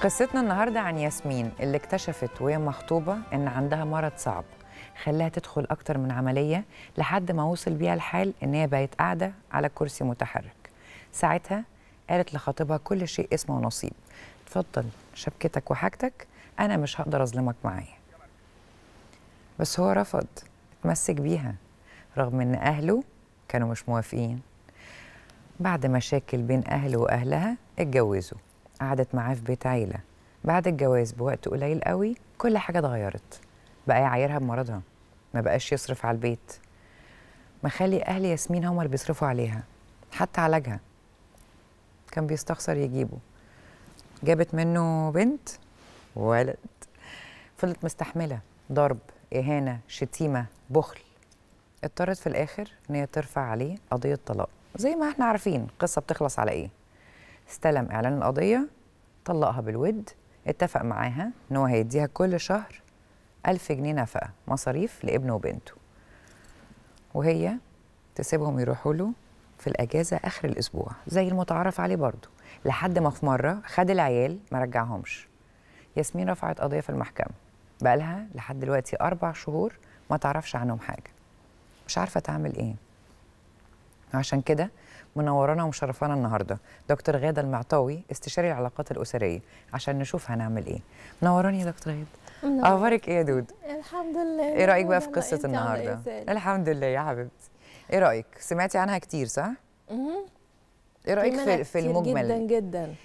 قصتنا النهارده عن ياسمين اللي اكتشفت وهي مخطوبه ان عندها مرض صعب خلاها تدخل اكتر من عمليه لحد ما وصل بيها الحال ان هي بقت قاعده على كرسي متحرك ساعتها قالت لخطيبها كل شيء اسمه ونصيب اتفضل شبكتك وحاجتك انا مش هقدر اظلمك معايا بس هو رفض اتمسك بيها رغم ان اهله كانوا مش موافقين بعد مشاكل بين اهله واهلها اتجوزوا قعدت معاه في بيت عيله بعد الجواز بوقت قليل قوي كل حاجه اتغيرت بقى يعايرها بمرضها ما بقاش يصرف على البيت مخلي اهل ياسمين هما اللي بيصرفوا عليها حتى علاجها كان بيستخسر يجيبه جابت منه بنت ولد فضلت مستحمله ضرب اهانه شتيمه بخل اضطرت في الاخر ان هي ترفع عليه قضيه طلاق زي ما احنا عارفين القصه بتخلص على ايه استلم اعلان القضيه طلقها بالود اتفق معاها ان هو هيديها كل شهر ألف جنيه نفقه مصاريف لابنه وبنته وهي تسيبهم يروحوا له في الاجازه اخر الاسبوع زي المتعارف عليه برضه لحد ما في مره خد العيال ما رجعهمش ياسمين رفعت قضيه في المحكمه بقالها لحد دلوقتي اربع شهور ما تعرفش عنهم حاجه مش عارفه تعمل ايه عشان كده منورانا ومشرفانا النهارده دكتور غاده المعطاوي استشاري العلاقات الاسريه عشان نشوف هنعمل ايه منوراني يا دكتور غاده اخبارك ايه يا دود الحمد لله ايه رايك بقى في قصه النهارده الحمد لله يا حبيبتي ايه رايك سمعتي عنها كتير صح ايه رايك في, في المجمل جدا جدا